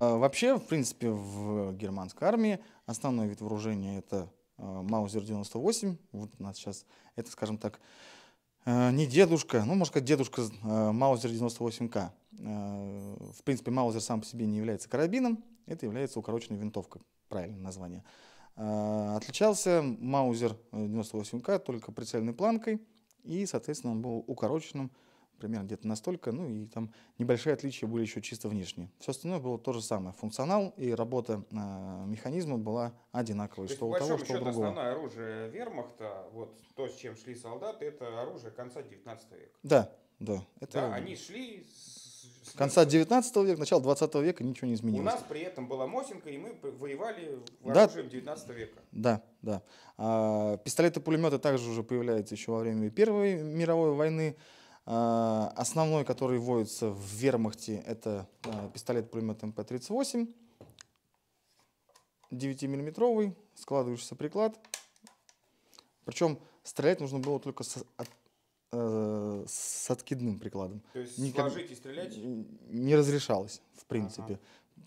А, вообще, в принципе, в германской армии основной вид вооружения это а, Маузер 98. Вот у нас сейчас это, скажем так, а, не дедушка, ну, можно сказать, дедушка Маузер 98К. В принципе, Маузер сам по себе не является карабином, это является укороченная винтовка, правильное название. Отличался Маузер 98К э, только прицельной планкой, и, соответственно, он был укороченным примерно где-то настолько, ну и там небольшие отличия были еще чисто внешние. Все остальное было то же самое. Функционал и работа э, механизма была одинаковой, то что у того, что у другого. основное оружие вермахта, вот то, с чем шли солдаты, это оружие конца 19 века. Да, да. Это... Да, они шли с... с конца 19 века, начала 20 века ничего не изменилось. У нас при этом была Мосинка, и мы воевали да, оружием 19 века. Да, да. А, пистолеты-пулеметы также уже появляются еще во время Первой мировой войны. А, основной, который вводится в вермахте, это а, пистолет-пулемет МП-38, 9-миллиметровый, складывающийся приклад. Причем стрелять нужно было только с, от, а, э, с откидным прикладом. То есть Никак... сложить и стрелять? Не разрешалось, в принципе. Ага.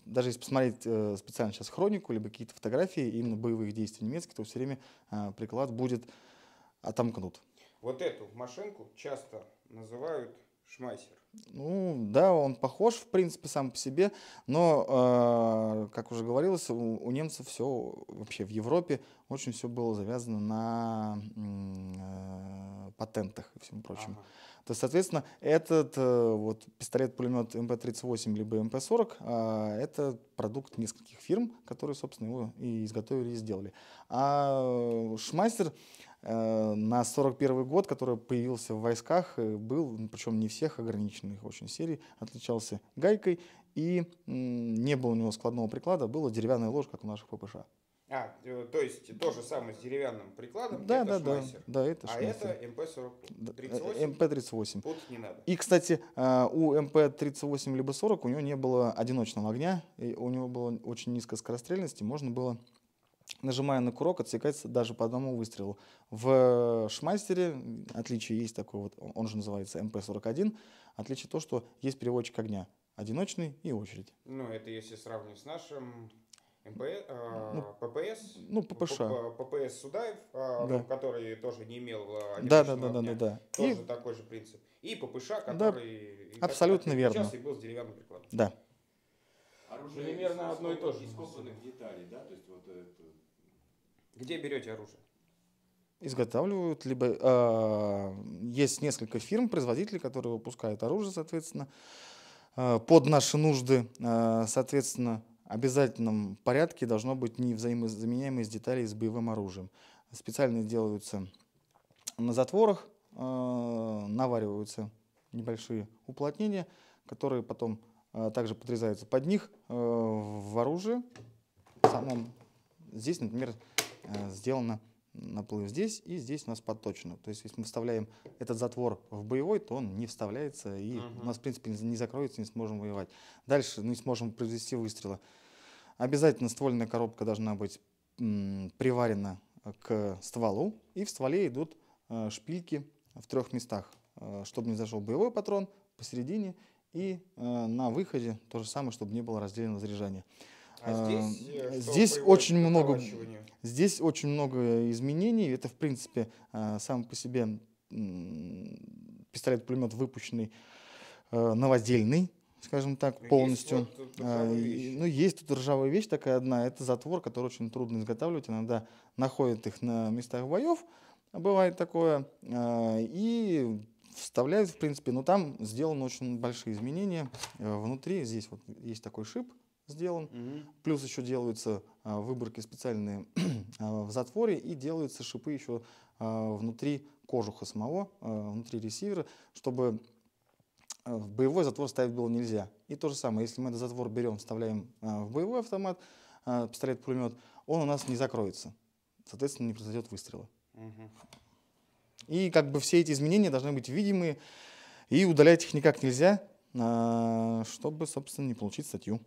Даже если посмотреть э, специально сейчас хронику, либо какие-то фотографии именно боевых действий немецких, то все время э, приклад будет отомкнут. Вот эту машинку часто называют шмайсер. Ну, да, он похож, в принципе, сам по себе, но, э, как уже говорилось, у, у немцев все, вообще в Европе очень все было завязано на э, патентах и всем прочем. Ага. То есть, соответственно, этот э, вот пистолет-пулемет МП-38 эм либо МП-40 эм э, а, это продукт нескольких фирм, которые, собственно, его и изготовили, и сделали. А э, Шмайстер э, на 41 год, который появился в войсках, э, был, ну, причем не всех, ограничен удивительных очень серий, отличался гайкой, и не было у него складного приклада, была деревянная ложка как у наших ППШ. А, э, то есть то же самое с деревянным прикладом, да, это да, Да, да, это шмайсер. А это МП-38? Э, МП-38. Путать не надо. И, кстати, э, у МП-38 либо 40 у него не было одиночного огня, и у него было очень низкая скорострельность, и можно было нажимая на курок, отсекается даже по одному выстрелу. В э, Шмастере отличие есть такое, вот, он же называется МП-41, отличие то, что есть переводчик огня, одиночный и очередь. Ну, это если сравнивать с нашим МП, э, ну, ППС, ну, ППШ. ППС Судаев, э, да. Ну, который тоже не имел э, одиночного да, да, да, да, да, да. тоже и... такой же принцип. И ППШ, который... Да, абсолютно верно. Сейчас и был с деревянным прикладом. Да. Оружие Примерно одно и то же. Из деталей, да? То есть вот это где берете оружие? изготавливают, либо э, есть несколько фирм, производителей, которые выпускают оружие, соответственно, э, под наши нужды, э, соответственно, обязательном порядке должно быть невзаимозаменяемость деталей с боевым оружием. Специально делаются на затворах, э, навариваются небольшие уплотнения, которые потом э, также подрезаются под них э, в оружие. В самом здесь, например, Э, сделано наплыв здесь, и здесь у нас подточено. То есть, если мы вставляем этот затвор в боевой, то он не вставляется, и uh-huh. у нас, в принципе, не закроется, не сможем воевать. Дальше ну, не сможем произвести выстрела. Обязательно ствольная коробка должна быть приварена к стволу, и в стволе идут э, шпильки в трех местах, э, чтобы не зашел боевой патрон посередине, и э, на выходе то же самое, чтобы не было раздельного заряжания. А здесь, э, э, здесь очень много Здесь очень много изменений. Это, в принципе, а, сам по себе пистолет-пулемет выпущенный а, новодельный, скажем так, полностью. Есть вот а, ну, есть тут ржавая вещь такая одна. Это затвор, который очень трудно изготавливать. Иногда находят их на местах боев. Бывает такое. И вставляют, в принципе, но там сделаны очень большие изменения. Э, внутри здесь вот есть такой шип, сделан. Угу. Плюс еще делаются а, выборки специальные а, в затворе и делаются шипы еще а, внутри кожуха самого, а, внутри ресивера, чтобы а, в боевой затвор ставить было нельзя. И то же самое, если мы этот затвор берем, вставляем а, в боевой автомат, пистолет-пулемет, он у нас не закроется. Соответственно, не произойдет выстрела. И как бы все эти изменения должны быть видимы, и удалять их никак нельзя, чтобы, собственно, не получить статью.